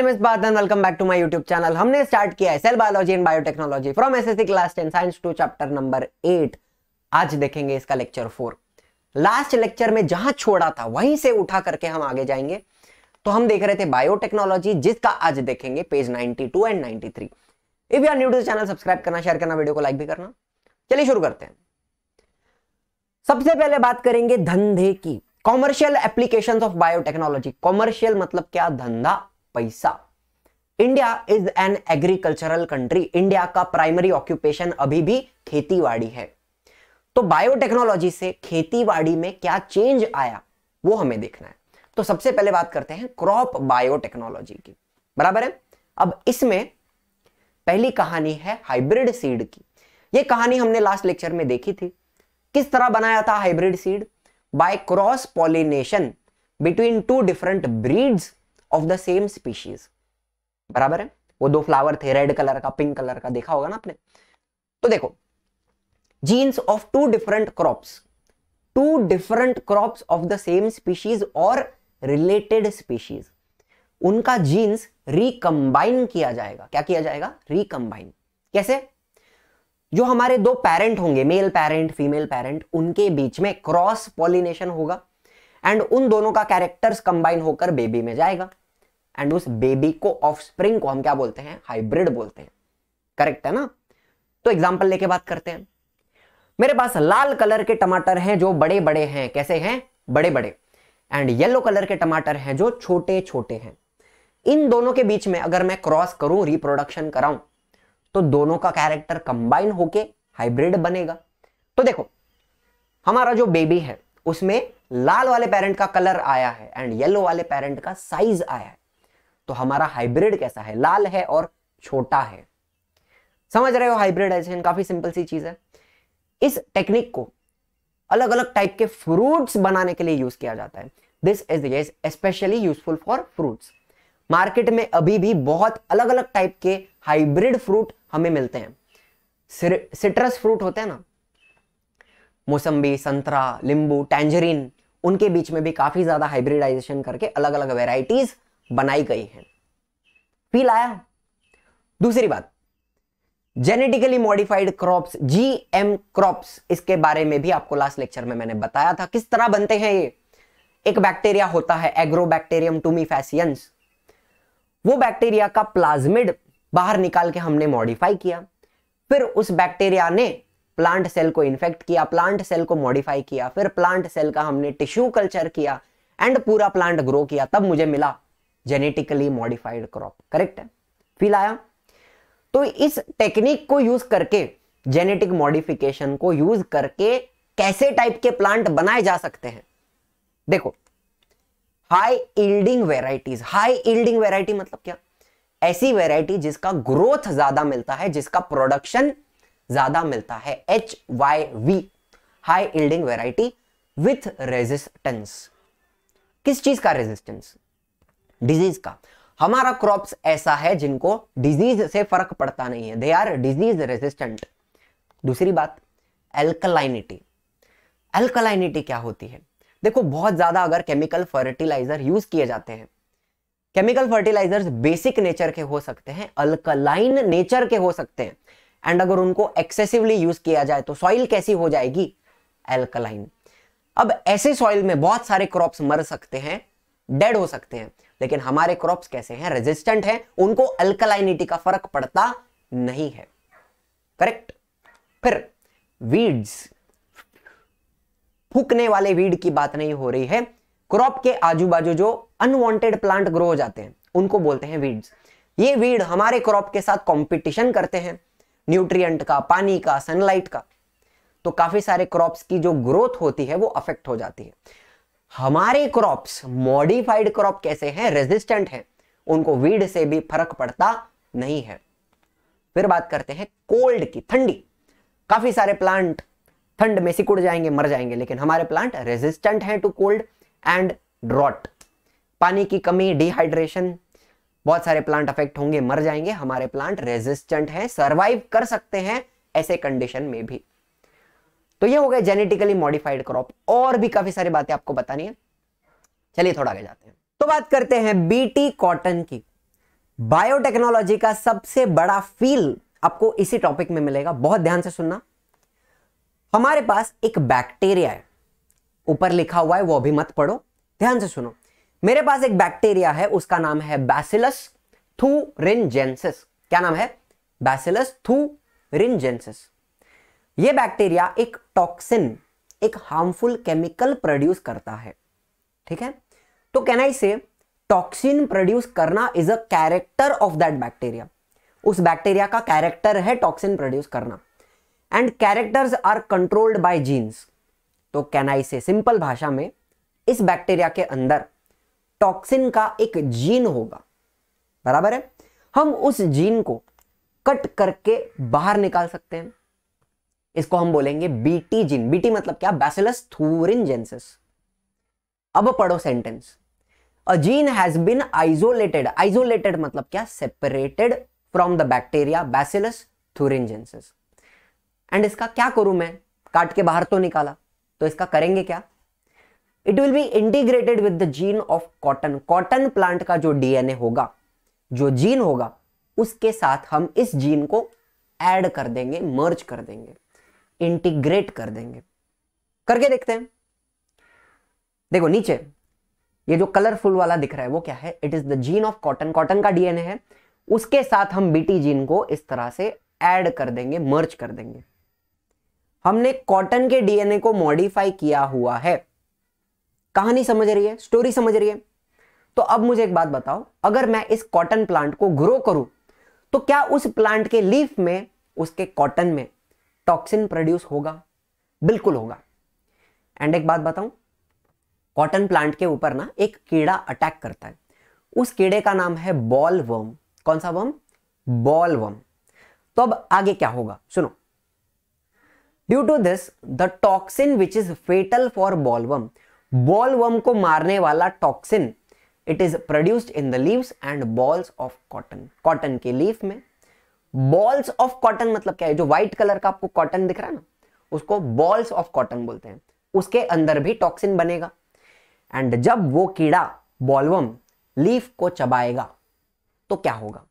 Welcome back to my YouTube channel हमने start किया है cell biology and biotechnology from SSC class science two chapter number आज देखेंगे इसका लेक्चर लास्ट लेक्चर में जहां छोड़ा था वहीं से उठा करके हम आगे जाएंगे तो हम देख रहे थे बायोटेक्नोलॉजी जिसका आज देखेंगे page 92 and if you are new to channel subscribe करना शेयर करना वीडियो को लाइक भी करना चलिए शुरू करते हैं सबसे पहले बात करेंगे धंधे की commercial application of biotechnology commercial मतलब क्या धंधा पैसा India is an agricultural country India का प्राइमरी ऑक्यूपेशन अभी भी खेतीबाड़ी है तो बायोटेक्नोलॉजी से खेतीबाड़ी में क्या चेंज आया वो हमें देखना है तो सबसे पहले बात करते हैं क्रॉप बायोटेक्नोलॉजी की बराबर है अब इसमें पहली कहानी है हाइब्रिड सीड की ये कहानी हमने लास्ट लेक्चर में देखी थी किस तरह बनाया था hybrid seed by cross pollination between two different breeds of the same species बराबर है वो दो फ्लावर थे रेड कलर का पिंक कलर का देखा होगा ना आपने तो देखो genes of two different crops two different crops of the same species और रिलेटेड स्पीशीज उनका जीन्स रिकम्बाइन किया जाएगा क्या किया जाएगा रिकम्बाइन कैसे जो हमारे दो पेरेंट होंगे मेल पेरेंट फीमेल पेरेंट उनके बीच में क्रॉस पॉलिनेशन होगा एंड उन दोनों का कैरेक्टर्स कंबाइन होकर बेबी में जाएगा एंड उस बेबी को ऑफस्प्रिंग को हम क्या बोलते हैं हाइब्रिड बोलते हैं करेक्ट है ना तो एग्जाम्पल लेके बात करते हैं मेरे पास लाल कलर के टमाटर हैं जो बड़े बड़े हैं कैसे हैं बड़े बड़े एंड येलो कलर के टमाटर हैं जो छोटे छोटे हैं इन दोनों के बीच में अगर मैं क्रॉस करूं रिप्रोडक्शन कराऊं तो दोनों का कैरेक्टर कंबाइन होके हाइब्रिड बनेगा तो देखो हमारा जो बेबी है उसमें लाल वाले पेरेंट का कलर आया है एंड येलो वाले पेरेंट का साइज आया है तो हमारा हाइब्रिड कैसा है लाल है और छोटा है समझ रहे हो हाइब्रिडाइजेशन काफी सिंपल सी चीज है इस टेक्निक को अलग अलग टाइप के फ्रूट्स बनाने के लिए यूज किया जाता है this is specially useful for fruits market में अभी भी बहुत अलग अलग टाइप के हाइब्रिड फ्रूट हमें मिलते हैं सिट्रस फ्रूट होते हैं ना मौसम्बी संतरा लिंबू टैंजरीन उनके बीच में भी काफी ज्यादा हाइब्रिडाइजेशन करके अलग अलग वेराइटीज बनाई गई है फील आया दूसरी बात genetically modified crops GM crops इसके बारे में भी आपको लास्ट लेक्चर में मैंने बताया था किस तरह बनते हैं ये एक बैक्टीरिया होता है एग्रो एग्रोबैक्टेरियम टूमीफैसियंस वो बैक्टीरिया का प्लाज्मिड बाहर निकाल के हमने मॉडिफाई किया फिर उस बैक्टीरिया ने प्लांट सेल को इन्फेक्ट किया प्लांट सेल को मॉडिफाई किया फिर प्लांट सेल का हमने टिश्यू कल्चर किया एंड पूरा प्लांट ग्रो किया तब मुझे मिला जेनेटिकली मॉडिफाइड क्रॉप करेक्ट है फील आया तो इस टेक्निक को यूज करके जेनेटिक मॉडिफिकेशन को यूज करके कैसे टाइप के प्लांट बनाए जा सकते हैं देखो high yielding varieties high yielding variety मतलब क्या ऐसी वेराइटी जिसका ग्रोथ ज्यादा मिलता है जिसका प्रोडक्शन ज्यादा मिलता है H Y V high yielding variety with resistance किस चीज का रेजिस्टेंस डिजीज का हमारा क्रॉप्स ऐसा है जिनको डिजीज से फर्क पड़ता नहीं है दे आर डिजीज रेजिस्टेंट दूसरी बात एल्कलाइनिटी एल्कलाइनिटी क्या होती है देखो बहुत ज्यादा अगर केमिकल फर्टिलाइजर यूज किए जाते हैं केमिकल फर्टिलाइजर्स बेसिक नेचर के हो सकते हैं अल्कलाइन नेचर के हो सकते हैं एंड अगर उनको एक्सेसिवली यूज किया जाए तो सॉइल कैसी हो जाएगी एल्कलाइन अब ऐसे सॉइल में बहुत सारे क्रॉप्स मर सकते हैं डेड हो सकते हैं लेकिन हमारे क्रॉप्स कैसे हैं रेजिस्टेंट हैं उनको अल्कलाइनिटी का फर्क पड़ता नहीं है करेक्ट फिर वीड्स फूकने वाले वीड की बात नहीं हो रही है क्रॉप के आजू बाजू जो अनवांटेड प्लांट ग्रो हो जाते हैं उनको बोलते हैं वीड्स ये वीड हमारे क्रॉप के साथ कंपटीशन करते हैं न्यूट्रिएंट का पानी का सनलाइट का तो काफी सारे क्रॉप्स की जो ग्रोथ होती है वो अफेक्ट हो जाती है हमारे क्रॉप्स मॉडिफाइड क्रॉप कैसे हैं रेजिस्टेंट हैं उनको वीड से भी फर्क पड़ता नहीं है फिर बात करते हैं कोल्ड की ठंडी काफी सारे प्लांट ठंड में सिकुड़ जाएंगे मर जाएंगे लेकिन हमारे प्लांट रेजिस्टेंट हैं टू कोल्ड एंड ड्रॉट पानी की कमी डिहाइड्रेशन बहुत सारे प्लांट अफेक्ट होंगे मर जाएंगे हमारे प्लांट रेजिस्टेंट हैं सरवाइव कर सकते हैं ऐसे कंडीशन में भी तो ये हो गया जेनेटिकली मॉडिफाइड क्रॉप और भी काफी सारी बातें आपको बतानी है चलिए थोड़ा आगे जाते हैं तो बात करते हैं बीटी कॉटन की बायोटेक्नोलॉजी का सबसे बड़ा फील आपको इसी टॉपिक में मिलेगा बहुत ध्यान से सुनना हमारे पास एक बैक्टीरिया है ऊपर लिखा हुआ है वो अभी मत पढ़ो ध्यान से सुनो मेरे पास एक बैक्टीरिया है उसका नाम है बैसिलस थू रिनजेंसिस क्या नाम है बैसिलस थू रिनजेंसिस ये बैक्टीरिया एक टॉक्सिन एक हार्मफुल केमिकल प्रोड्यूस करता है ठीक है तो can I say toxin produce करना is a character of that bacteria उस बैक्टीरिया का कैरेक्टर है टॉक्सिन प्रोड्यूस करना and characters are controlled by genes तो कैन आई से सिंपल भाषा में इस बैक्टीरिया के अंदर टॉक्सिन का एक जीन होगा बराबर है हम उस जीन को कट करके बाहर निकाल सकते हैं इसको हम बोलेंगे बीटी जिन बीटी मतलब क्या बैसिलस थूरिन जेंसिस अब पढ़ो sentence a gene has been isolated isolated मतलब क्या separated from the bacteria bacillus thuringiensis and इसका क्या करूं मैं काट के बाहर तो निकाला तो इसका करेंगे क्या it will be integrated with the gene of cotton cotton plant का जो डीएनए होगा जो जीन होगा उसके साथ हम इस जीन को ऐड कर देंगे मर्ज कर देंगे इंटीग्रेट कर देंगे करके देखते हैं देखो नीचे ये जो कलरफुल वाला दिख रहा है वो क्या है it is the gene of cotton cotton का डीएनए है उसके साथ हम बीटी जीन को इस तरह से ऐड कर देंगे मर्ज कर देंगे हमने कॉटन के डीएनए को मॉडिफाई किया हुआ है कहानी समझ रही है स्टोरी समझ रही है तो अब मुझे एक बात बताओ अगर मैं इस कॉटन प्लांट को ग्रो करूं तो क्या उस प्लांट के लीफ में उसके कॉटन में टॉक्सिन प्रोड्यूस होगा बिल्कुल होगा एंड एक बात बताऊं कॉटन प्लांट के ऊपर ना एक कीड़ा अटैक करता है उस कीड़े का नाम है बॉल वर्म कौन सा वर्म बॉल वर्म तो अब आगे क्या होगा सुनो due to this the toxin which is fatal for boll boll worm को मारने वाला toxin it is produced in the leaves and bolls of cotton cotton के लीफ में बॉल्स ऑफ कॉटन मतलब क्या है जो व्हाइट कलर का आपको कॉटन दिख रहा है ना उसको बॉल्स ऑफ कॉटन बोलते हैं उसके अंदर भी टॉक्सिन बनेगा एंड जब वो कीड़ा बॉलवम लीफ को चबाएगा तो क्या होगा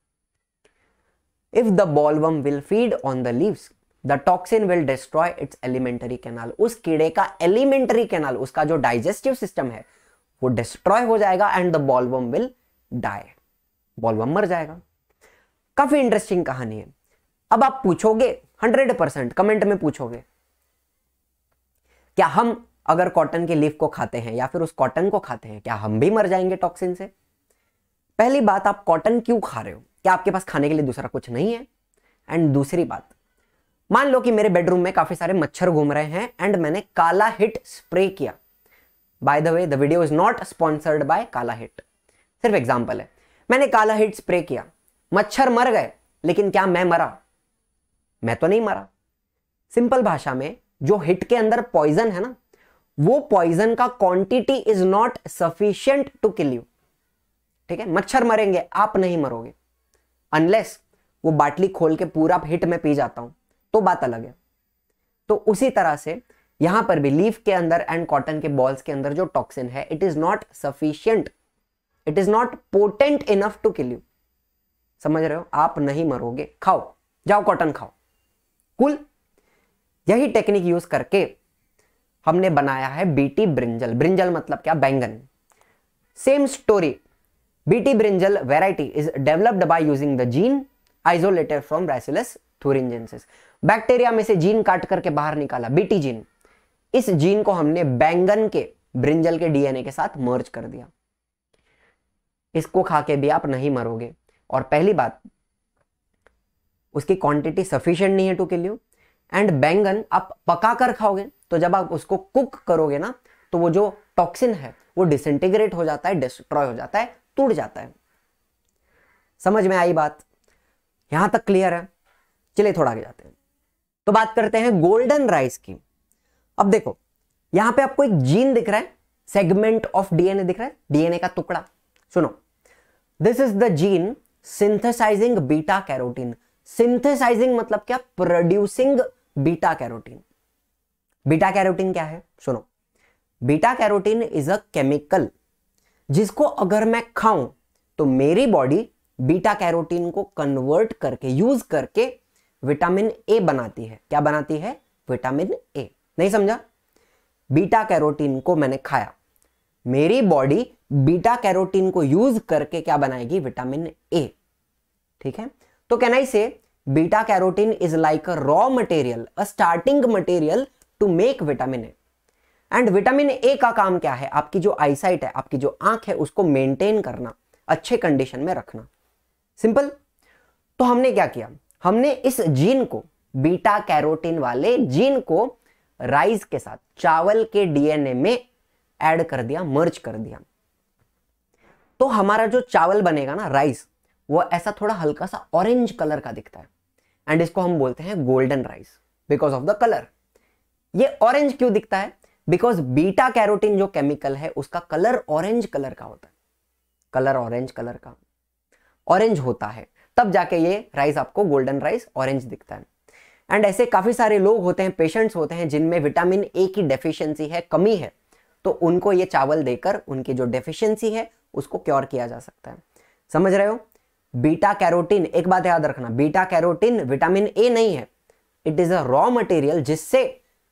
if the bollworm will feed on the leaves the toxin will destroy its alimentary canal उस कीड़े का एलिमेंटरी कैनाल उसका जो डाइजेस्टिव सिस्टम है वो डिस्ट्रॉय हो जाएगा and the bollworm will die bollworm मर जाएगा काफ़ी इंटरेस्टिंग कहानी है अब आप पूछोगे हंड्रेड परसेंट कमेंट में पूछोगे क्या हम अगर कॉटन के लीफ को खाते हैं या फिर उस कॉटन को खाते हैं क्या हम भी मर जाएंगे टॉक्सिन से पहली बात आप कॉटन क्यों खा रहे हो क्या आपके पास खाने के लिए दूसरा कुछ नहीं है एंड दूसरी बात मान लो कि मेरे बेडरूम में काफ़ी सारे मच्छर घूम रहे हैं एंड मैंने काला हिट स्प्रे किया by the way the video is not sponsored by Kala hit सिर्फ एग्जाम्पल है मैंने काला हिट स्प्रे किया मच्छर मर गए लेकिन क्या मैं मरा मैं तो नहीं मरा सिंपल भाषा में जो हिट के अंदर पॉइजन है ना वो पॉइजन का quantity is not sufficient to kill you ठीक है मच्छर मरेंगे आप नहीं मरोगे अनलेस वो बाटली खोल के पूरा हिट में पी जाता हूं तो बात अलग है तो उसी तरह से यहां पर भी लीफ के अंदर एंड कॉटन के बॉल्स के अंदर जो टॉक्सिन है it is not sufficient it is not potent enough to kill you समझ रहे हो आप नहीं मरोगे खाओ जाओ कॉटन खाओ कुल यही टेक्निक यूज करके हमने बनाया है बीटी ब्रिंजल ब्रिंजल मतलब क्या बैंगन same story BT brinjal variety is developed by using the gene isolated from bacillus thuringiensis bacteria में से जीन काट करके बाहर निकाला बीटी जीन इस जीन को हमने बैंगन के ब्रिंजल के डीएनए के साथ मर्ज कर दिया इसको खा के भी आप नहीं मरोगे और पहली बात उसकी क्वांटिटी सफिशिएंट नहीं है टू किल यू एंड बैंगन आप पका कर खाओगे तो जब आप उसको कुक करोगे ना तो वो जो टॉक्सिन है वो डिसइंटीग्रेट हो जाता है डिस्ट्रॉय हो जाता है टूट जाता है समझ में आई बात यहां तक क्लियर है चलिए थोड़ा आगे जाते हैं तो बात करते हैं गोल्डन राइस की अब देखो यहां पे आपको एक जीन दिख रहा है सेगमेंट ऑफ डीएनए दिख रहा है डीएनए का टुकड़ा सुनो this is the gene synthesising beta carotene synthesising मतलब क्या producing beta carotene beta carotene क्या है सुनो beta carotene is a chemical जिसको अगर मैं खाऊं तो मेरी बॉडी बीटा कैरोटीन को कन्वर्ट करके यूज करके विटामिन ए बनाती है क्या बनाती है विटामिन ए नहीं समझा बीटा कैरोटीन को मैंने खाया मेरी बॉडी बीटा कैरोटीन को यूज करके क्या बनाएगी विटामिन ए ठीक है तो can I say beta carotene is like a raw material a starting material to make vitamin A and vitamin A का काम क्या है आपकी जो आईसाइट है आपकी जो आंख है उसको मेंटेन करना अच्छे कंडीशन में रखना सिंपल तो हमने क्या किया हमने इस जीन को बीटा कैरोटीन वाले जीन को राइस के साथ चावल के डीएनए में ऐड कर दिया मर्ज कर दिया तो हमारा जो चावल बनेगा ना राइस वो ऐसा थोड़ा हल्का सा ऑरेंज कलर का दिखता है एंड इसको हम बोलते हैं golden rice because of the colour ये ऑरेंज क्यों दिखता है बिकॉज बीटा कैरोटीन जो केमिकल है उसका कलर ऑरेंज कलर का होता है कलर ऑरेंज कलर का ऑरेंज होता है तब जाके ये राइस आपको गोल्डन राइस ऑरेंज दिखता है एंड ऐसे काफ़ी सारे लोग होते हैं पेशेंट्स होते हैं जिनमें विटामिन ए की डेफिशिएंसी है कमी है तो उनको ये चावल देकर उनकी जो डेफिशिएंसी है उसको क्योर किया जा सकता है समझ रहे हो बीटा कैरोटीन एक बात याद रखना बीटा कैरोटीन विटामिन ए नहीं है it is a raw material जिससे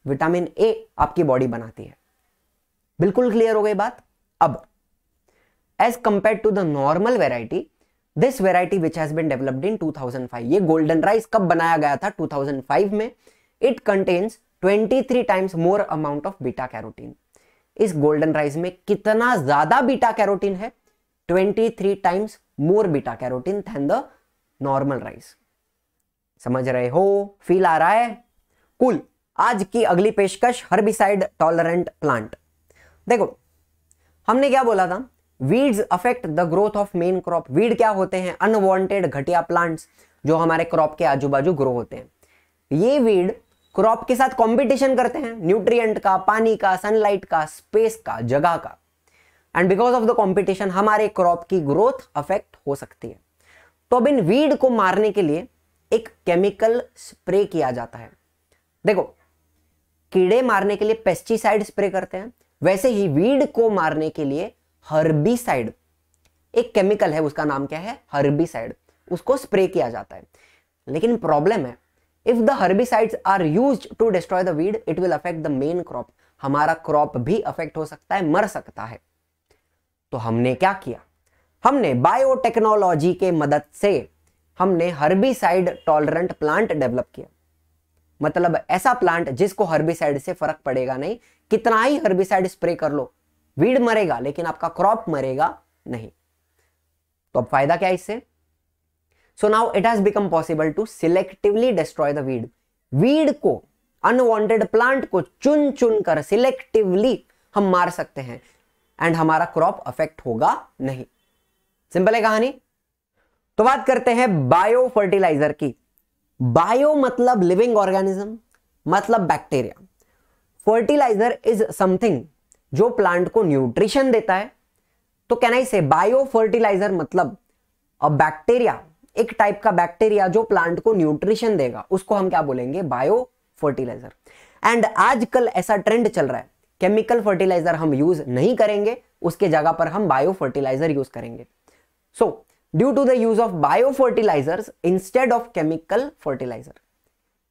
विटामिन ए आपकी बॉडी बनाती है बिल्कुल क्लियर हो गई बात अब as compared to the normal variety this variety which has been developed in 2005 ये गोल्डन राइस कब बनाया गया था 2005 में it contains 23 times more amount of beta carotene इस गोल्डन राइस में कितना ज्यादा बीटा कैरोटीन है 23 times more beta carotene than the normal rice समझ रहे हो फील आ रहा है कुल cool. आज की अगली पेशकश हर्बिसाइड टॉलरेंट प्लांट देखो हमने क्या बोला था weeds affect the growth of main crop weed क्या होते हैं अनवांटेड घटिया प्लांट्स जो हमारे क्रॉप के आजू बाजू ग्रो होते हैं ये वीड क्रॉप के साथ कंपटीशन करते हैं न्यूट्रिएंट का पानी का सनलाइट का स्पेस का जगह का and because of the competition हमारे क्रॉप की ग्रोथ अफेक्ट हो सकती है तो अब इन वीड को मारने के लिए एक केमिकल स्प्रे किया जाता है देखो कीड़े मारने के लिए पेस्टिसाइड स्प्रे करते हैं वैसे ही वीड को मारने के लिए हर्बिसाइड एक केमिकल है उसका नाम क्या है हर्बिसाइड उसको स्प्रे किया जाता है लेकिन प्रॉब्लम है if the herbicides are use to destroy the weed it will affect the main crop हमारा क्रॉप भी अफेक्ट हो सकता है मर सकता है तो हमने क्या किया हमने बायोटेक्नोलॉजी के मदद से हमने हर्बिसाइड टॉलरेंट प्लांट डेवलप किया मतलब ऐसा प्लांट जिसको हर्बिसाइड से फर्क पड़ेगा नहीं कितना ही हर्बिसाइड स्प्रे कर लो वीड मरेगा लेकिन आपका क्रॉप मरेगा नहीं तो अब फायदा क्या इससे so now it has become possible to selectively destroy the weed weed को अनवांटेड प्लांट को चुन चुन कर सिलेक्टिवली हम मार सकते हैं एंड हमारा क्रॉप अफेक्ट होगा नहीं सिंपल है कहानी तो बात करते हैं बायो फर्टिलाइजर की बायो मतलब लिविंग ऑर्गेनिज्म मतलब बैक्टीरिया फर्टिलाइजर इज समथिंग जो प्लांट को न्यूट्रिशन देता है तो can I say bio fertiliser मतलब अ बैक्टीरिया एक टाइप का बैक्टीरिया जो प्लांट को न्यूट्रिशन देगा उसको हम क्या बोलेंगे बायो फर्टिलाइजर एंड आजकल ऐसा ट्रेंड चल रहा है केमिकल फर्टिलाइजर हम यूज नहीं करेंगे उसके जगह पर हम बायो फर्टिलाइजर यूज करेंगे so due to the use of bio fertiliser instead of chemical fertiliser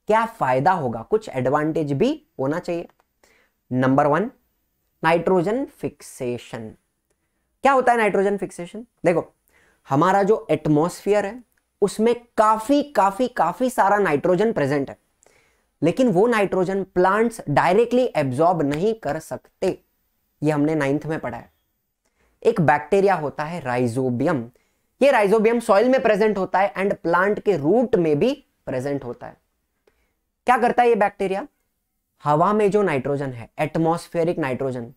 क्या फायदा होगा कुछ एडवांटेज भी होना चाहिए नंबर वन नाइट्रोजन फिक्सेशन क्या होता है नाइट्रोजन फिक्सेशन देखो हमारा जो एटमोस्फियर है उसमें काफी काफी काफी सारा नाइट्रोजन प्रेजेंट है लेकिन वो नाइट्रोजन प्लांट्स डायरेक्टली एब्जॉर्ब नहीं कर सकते ये हमने नाइन्थ में पढ़ा है एक बैक्टीरिया होता है राइजोबियम ये राइजोबियम सॉइल में प्रेजेंट होता है एंड प्लांट के रूट में भी प्रेजेंट होता है क्या करता है ये बैक्टीरिया हवा में जो नाइट्रोजन है एटमोस्फेरिक नाइट्रोजन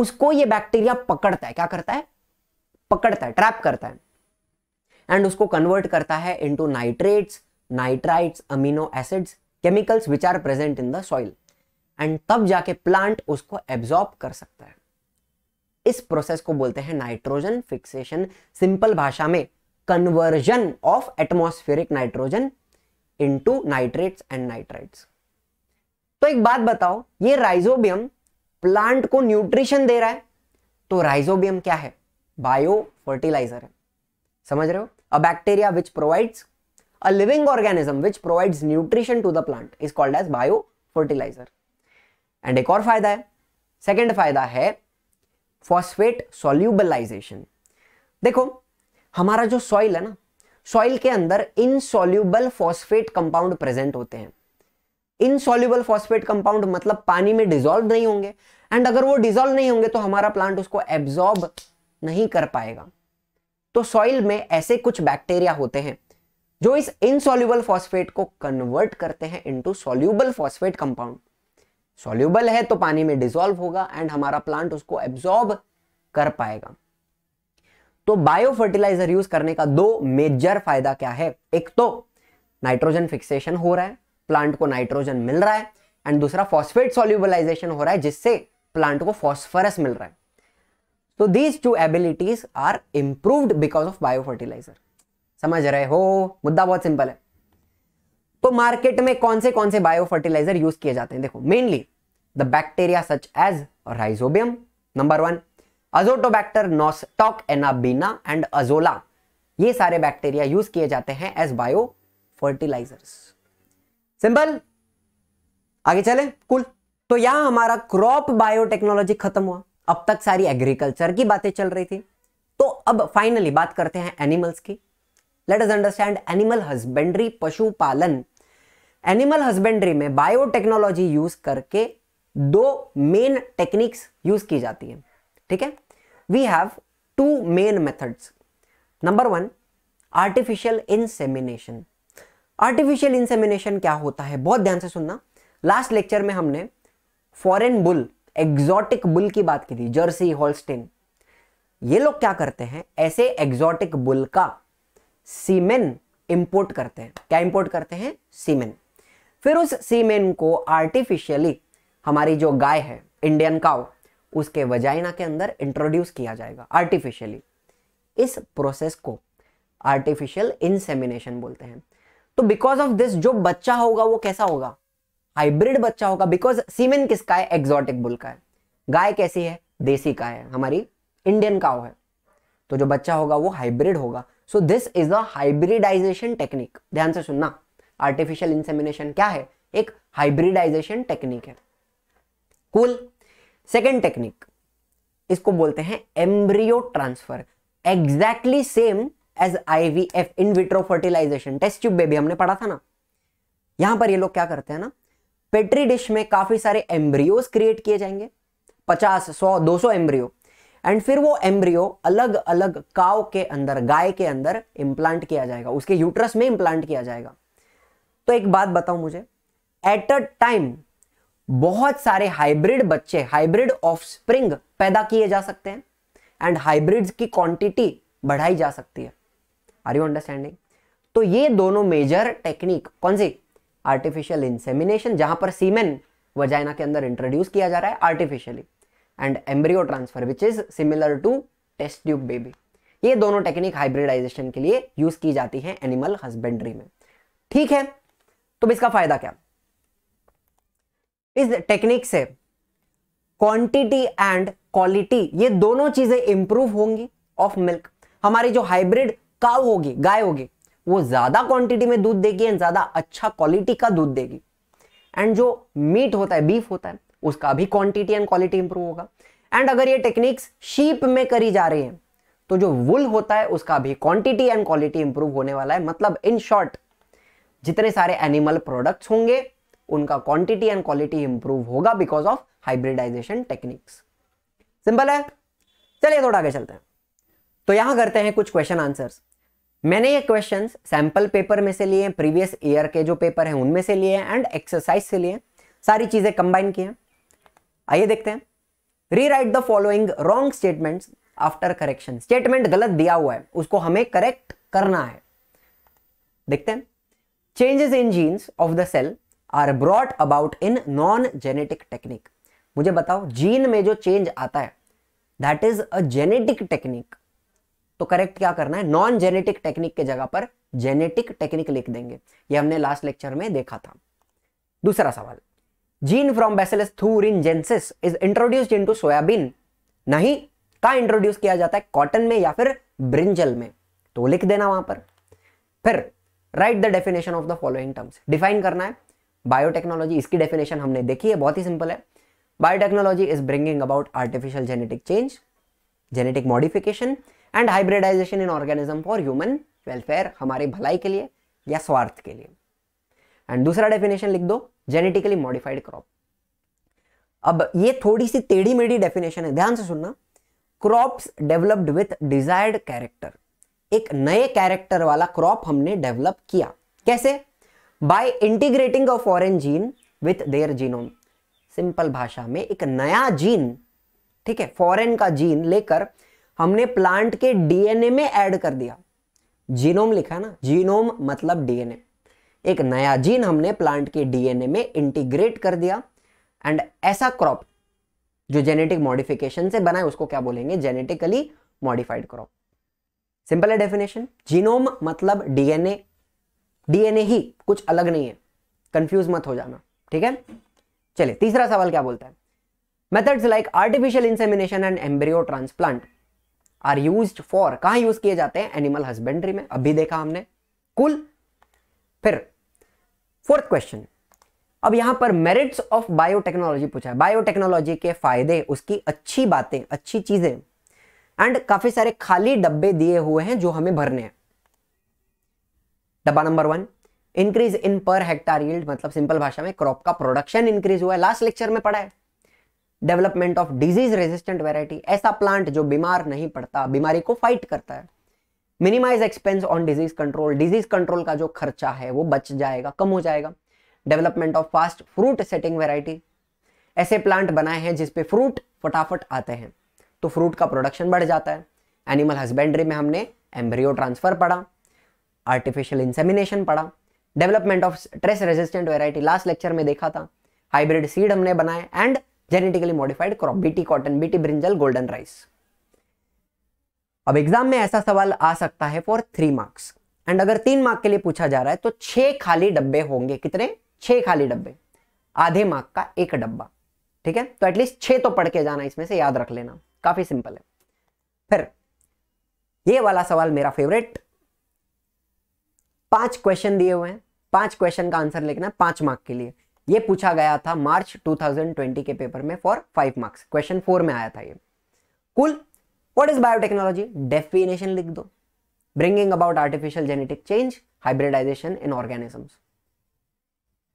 उसको ये बैक्टीरिया पकड़ता है क्या करता है पकड़ता है ट्रैप करता है एंड उसको कन्वर्ट करता है into nitrates nitrites amino acids chemicals which are present in the soil and तब जाके प्लांट उसको एब्जॉर्ब कर सकता है इस प्रोसेस को बोलते हैं नाइट्रोजन फिक्सेशन सिंपल भाषा में conversion of atmospheric nitrogen into nitrates and nitrites तो एक बात बताओ ये राइजोबियम प्लांट को न्यूट्रिशन दे रहा है तो राइजोबियम क्या है बायो फर्टिलाइजर है समझ रहे हो A bacteria which provides a living organism which provides nutrition to the plant is called as bio fertilizer and ek aur fayda hai second fayda hai phosphate solubilization dekho hamara jo soil hai na soil ke andar insoluble phosphate compound present hote hain insoluble phosphate compound मतलब पानी में dissolve नहीं होंगे and अगर वो dissolve नहीं होंगे तो हमारा प्लांट उसको एब्जॉर्ब नहीं कर पाएगा तो सॉइल में ऐसे कुछ बैक्टीरिया होते हैं जो इस इनसॉल्यूबल फॉस्फेट को कन्वर्ट करते हैं into soluble phosphate compound soluble है तो पानी में डिजोल्व होगा एंड हमारा प्लांट उसको एब्जॉर्ब कर पाएगा तो बायो फर्टिलाइजर यूज करने का दो मेजर फायदा क्या है एक तो नाइट्रोजन फिक्सेशन हो रहा है प्लांट को नाइट्रोजन मिल रहा है एंड दूसरा फॉस्फेट सोल्यूबलाइजेशन हो रहा है जिससे प्लांट को फॉस्फरस मिल रहा है तो these two abilities are improved because of bio fertiliser समझ रहे हो मुद्दा बहुत सिंपल है तो मार्केट में कौन से कौन से बायो फर्टिलाइजर यूज किए जाते हैं देखो mainly the bacteria such as Rhizobium number one Azotobacter Nostoc Anabaena and Azolla ये सारे बैक्टीरिया यूज किए जाते हैं एज बायो फर्टिलाइजर सिंपल आगे चले कुल cool. तो यहां हमारा क्रॉप बायोटेक्नोलॉजी खत्म हुआ अब तक सारी एग्रीकल्चर की बातें चल रही थी तो अब फाइनली बात करते हैं एनिमल्स की let us understand animal husbandry पशुपालन एनिमल हस्बेंड्री में बायोटेक्नोलॉजी यूज करके दो मेन टेक्निक्स यूज की जाती है ठीक है we have two main methods number one artificial insemination artificial insemination क्या होता है बहुत ध्यान से सुनना लास्ट लेक्चर में हमने फॉरेन बुल एग्जॉटिक बुल की बात की थी जर्सी होल्स्टिन ये लोग क्या करते हैं ऐसे एग्जॉटिक बुल का सीमेन इंपोर्ट करते हैं क्या इंपोर्ट करते हैं सीमेन फिर उस सीमेन को आर्टिफिशियली हमारी जो गाय है इंडियन काउ उसके वजाइना के अंदर इंट्रोड्यूस किया जाएगा आर्टिफिशियली इस प्रोसेस को आर्टिफिशियल इंसेमिनेशन बोलते हैं तो बिकॉज ऑफ दिस जो बच्चा होगा वो कैसा होगा हाइब्रिड बच्चा होगा बिकॉज सीमेन किसका है एक्सॉटिक बुल का है गाय कैसी है देसी का है हमारी इंडियन काउ है तो जो बच्चा होगा वो हाइब्रिड होगा so this is a hybridisation technique ध्यान से सुनना आर्टिफिशियल इंसेमिनेशन क्या है एक हाइब्रिडाइजेशन टेक्निक है कूल सेकेंड टेक्निक इसको बोलते हैं embryo transfer exactly same as I V F in vitro fertilisation test tube baby हमने पढ़ा था ना यहां पर ये लोग क्या करते हैं ना पेट्री डिश में काफ़ी सारे एम्ब्रियोज क्रिएट किए जाएंगे पचास सौ दो सौ एम्ब्रियो एंड फिर वो एम्ब्रियो अलग अलग काव के अंदर गाय के अंदर इम्प्लांट किया जाएगा उसके यूट्रस में इम्प्लांट किया जाएगा तो एक बात बताऊं मुझे एट अ टाइम बहुत सारे हाइब्रिड बच्चे हाइब्रिड ऑफ स्प्रिंग पैदा किए जा सकते हैं एंड हाइब्रिड्स की क्वांटिटी बढ़ाई जा सकती है आर यू अंडरस्टैंडिंग तो ये दोनों मेजर टेक्निक कौन सी आर्टिफिशियल इंसेमिनेशन जहां पर सीमेन वजाइना के अंदर इंट्रोड्यूस किया जा रहा है artificially and embryo transfer which is similar to test tube baby ये दोनों टेक्निक हाइब्रिडाइजेशन के लिए यूज की जाती है एनिमल हस्बेंड्री में ठीक है तो इसका फायदा क्या इस टेक्निक से क्वांटिटी एंड क्वालिटी ये दोनों चीजें इंप्रूव होंगी ऑफ मिल्क हमारी जो हाइब्रिड काव होगी गाय होगी वो ज़्यादा क्वांटिटी में दूध देगी एंड ज़्यादा अच्छा क्वालिटी का दूध देगी एंड जो मीट होता है बीफ होता है उसका भी क्वांटिटी एंड क्वालिटी इंप्रूव होगा एंड अगर ये टेक्निक्स शीप में करी जा रही है तो जो वुल होता है उसका भी क्वांटिटी एंड क्वालिटी इंप्रूव होने वाला है मतलब इन शॉर्ट जितने सारे एनिमल प्रोडक्ट्स होंगे उनका क्वांटिटी एंड क्वालिटी इंप्रूव होगा because of hybridisation techniques simple है चलिए थोड़ा आगे चलते हैं तो यहां करते हैं कुछ क्वेश्चन आंसर्स मैंने ये क्वेश्चन सैंपल पेपर में से लिए हैं प्रीवियस ईयर के जो पेपर हैं उनमें से लिए हैं एंड एक्सरसाइज से लिए सारी चीज़ें कंबाइन किए आइए देखते हैं rewrite the following wrong statement after correction statement गलत दिया हुआ है उसको हमें करेक्ट करना है देखते हैं changes in genes of the cell are brought about in non genetic technique मुझे बताओ जीन में जो चेंज आता है that is a genetic technique तो करेक्ट क्या करना है नॉन जेनेटिक टेक्निक के जगह पर जेनेटिक टेक्निक लिख देंगे ये हमने लास्ट लेक्चर में देखा था दूसरा सवाल gene from Bacillus thuringiensis is introduced into soybean नहीं का इंट्रोड्यूस किया जाता है कॉटन में या फिर ब्रिंजल में तो लिख देना वहां पर फिर write the definition of the following terms define करना है बायोटेक्नोलॉजी इसकी डेफिनेशन हमने देखी है बहुत ही सिंपल है biotechnology is bringing about artificial genetic change genetic modification and hybridisation in organism for human welfare हमारे भलाई के लिए या स्वार्थ के लिए एंड दूसरा डेफिनेशन लिख दो जेनेटिकली मॉडिफाइड क्रॉप अब ये थोड़ी सी टेढ़ी मेढ़ी डेफिनेशन है ध्यान से सुनना crops developed with desired character एक नए कैरेक्टर वाला क्रॉप हमने डेवलप किया कैसे by integrating a foreign gene with their genome simple भाषा में एक नया जीन ठीक है फॉरेन का जीन लेकर हमने प्लांट के डीएनए में ऐड कर दिया जीनोम लिखा है ना जीनोम मतलब डीएनए एक नया जीन हमने प्लांट के डीएनए में इंटीग्रेट कर दिया एंड ऐसा क्रॉप जो जेनेटिक मॉडिफिकेशन से बना है उसको क्या बोलेंगे जेनेटिकली मॉडिफाइड क्रॉप सिंपल है डेफिनेशन जीनोम मतलब डीएनए डीएनए ही कुछ अलग नहीं है कंफ्यूज मत हो जाना ठीक है चलिए तीसरा सवाल क्या बोलता है methods like artificial insemination and embryo transplant are use for कहाँ यूज किए जाते हैं एनिमल हस्बेंड्री में अभी देखा हमने कुल फिर फोर्थ क्वेश्चन अब यहां पर मेरिट्स ऑफ बायोटेक्नोलॉजी पूछा है बायोटेक्नोलॉजी के फायदे उसकी अच्छी बातें अच्छी चीजें एंड काफी सारे खाली डब्बे दिए हुए हैं जो हमें भरने हैं डब्बा नंबर वन इंक्रीज इन पर हेक्टार यील्ड मतलब सिंपल भाषा में क्रॉप का प्रोडक्शन इंक्रीज हुआ है लास्ट लेक्चर में पढ़ा है development of disease resistant variety ऐसा प्लांट जो बीमार नहीं पड़ता बीमारी को फाइट करता है minimise expense on disease control disease control का जो खर्चा है वो बच जाएगा कम हो जाएगा development of fast fruit setting variety ऐसे प्लांट बनाए हैं जिसपे फ्रूट फटाफट आते हैं तो फ्रूट का प्रोडक्शन बढ़ जाता है एनिमल हस्बेंड्री में हमने एम्ब्रियो ट्रांसफर पढ़ा आर्टिफिशियल इंसेमिनेशन पढ़ा development of stress resistant variety last lecture में देखा था हाइब्रिड सीड हमने बनाए and genetically modified crop BT cotton BT brinjal golden rice अब एग्जाम में ऐसा सवाल आ सकता है फॉर थ्री मार्क्स एंड अगर तीन मार्क के लिए पूछा जा रहा है तो छह खाली डब्बे होंगे कितने छह खाली डब्बे आधे मार्क का एक डब्बा ठीक है तो एटलीस्ट छह तो पढ़ के जाना इसमें से याद रख लेना काफी सिंपल है फिर ये वाला सवाल मेरा फेवरेट पांच क्वेश्चन दिए हुए हैं पांच क्वेश्चन का आंसर लिखना है पांच मार्क के लिए ये पूछा गया था मार्च 2020 के पेपर में for five marks question four में आया था ये कुल व्हाट इज बायोटेक्नोलॉजी डेफिनेशन लिख दो bringing about artificial genetic change hybridisation in organisms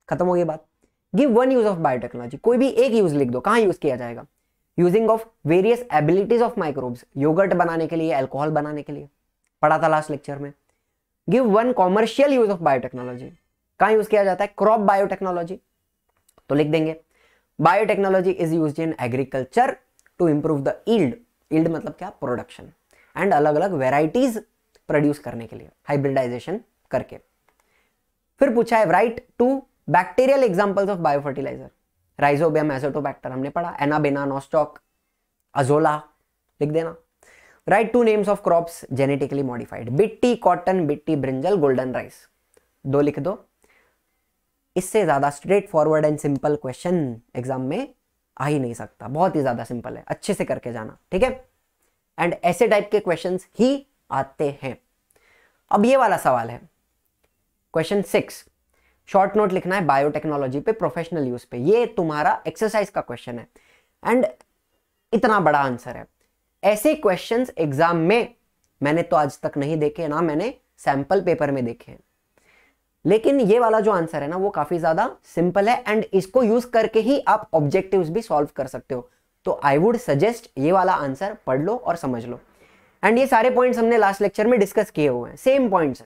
खत्म हो गई बात give one use of biotechnology कोई भी एक यूज लिख दो कहां यूज किया जाएगा using of various abilities of microbes yoghurt बनाने के लिए एल्कोहल बनाने के लिए पढ़ा था लास्ट लेक्चर में give one commercial use of biotechnology कहां यूज किया जाता है क्रॉप बायोटेक्नोलॉजी तो लिख देंगे biotechnology is use in agriculture to improve the yield yield मतलब क्या प्रोडक्शन एंड अलग अलग वेराइटीज प्रोड्यूस करने के लिए हाइब्रिडाइजेशन करके फिर पूछा है write two bacterial examples of bio fertiliser Rhizobium Azotobacter हमने पढ़ा एनाबेना नॉस्टॉक अजोला लिख देना write two names of crops genetically modified BT cotton BT brinjal golden rice दो लिख दो इससे ज़्यादा straightforward and simple question exam में आ ही नहीं सकता बहुत ही ज़्यादा सिंपल है अच्छे से करके जाना ठीक है एंड ऐसे टाइप के क्वेश्चन ही आते हैं अब ये वाला सवाल है क्वेश्चन सिक्स शॉर्ट नोट लिखना है बायोटेक्नोलॉजी पे प्रोफेशनल यूज पे ये तुम्हारा एक्सरसाइज का क्वेश्चन है एंड इतना बड़ा आंसर है ऐसे क्वेश्चंस एग्जाम में मैंने तो आज तक नहीं देखे ना मैंने सैंपल पेपर में देखे हैं लेकिन ये वाला जो आंसर है ना वो काफी ज्यादा सिंपल है एंड इसको यूज करके ही आप ऑब्जेक्टिव्स भी सॉल्व कर सकते हो तो आई वुड सजेस्ट ये वाला आंसर पढ़ लो और समझ लो एंड ये सारे पॉइंट्स हमने लास्ट लेक्चर में डिस्कस किए हुए हैं सेम पॉइंट्स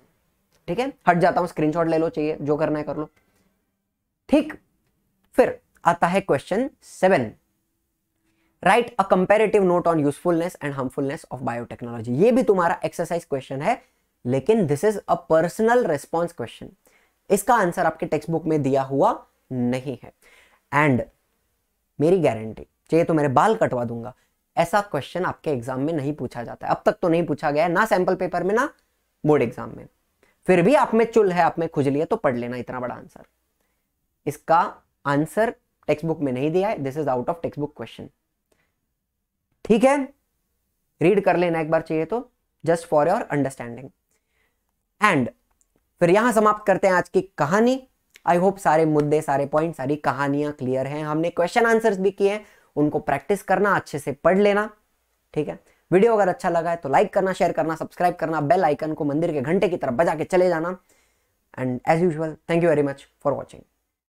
ठीक है हट जाता हूं स्क्रीनशॉट ले लो चाहिए जो करना है कर लो ठीक फिर आता है question seven write a comparative note on usefulness and harmfulness of biotechnology ये भी तुम्हारा एक्सरसाइज क्वेश्चन है लेकिन this is a personal response question इसका आंसर आपके टेक्स्ट बुक में दिया हुआ नहीं है एंड मेरी गारंटी चाहिए तो मेरे बाल कटवा दूंगा ऐसा क्वेश्चन आपके एग्जाम में नहीं पूछा जाता है अब तक तो नहीं पूछा गया ना सैंपल पेपर में ना बोर्ड एग्जाम में फिर भी आप में चुल है आप में खुजली है तो पढ़ लेना इतना बड़ा आंसर इसका आंसर टेक्स्ट बुक में नहीं दिया है this is out of textbook question ठीक है रीड कर लेना एक बार चाहिए तो just for your understanding and फिर यहां समाप्त करते हैं आज की कहानी आई होप सारे मुद्दे सारे पॉइंट सारी कहानियां क्लियर हैं हमने क्वेश्चन आंसर्स भी किए हैं उनको प्रैक्टिस करना अच्छे से पढ़ लेना ठीक है वीडियो अगर अच्छा लगा है तो लाइक करना शेयर करना सब्सक्राइब करना बेल आइकन को मंदिर के घंटे की तरफ बजा के चले जाना and as usual thank you very much for watching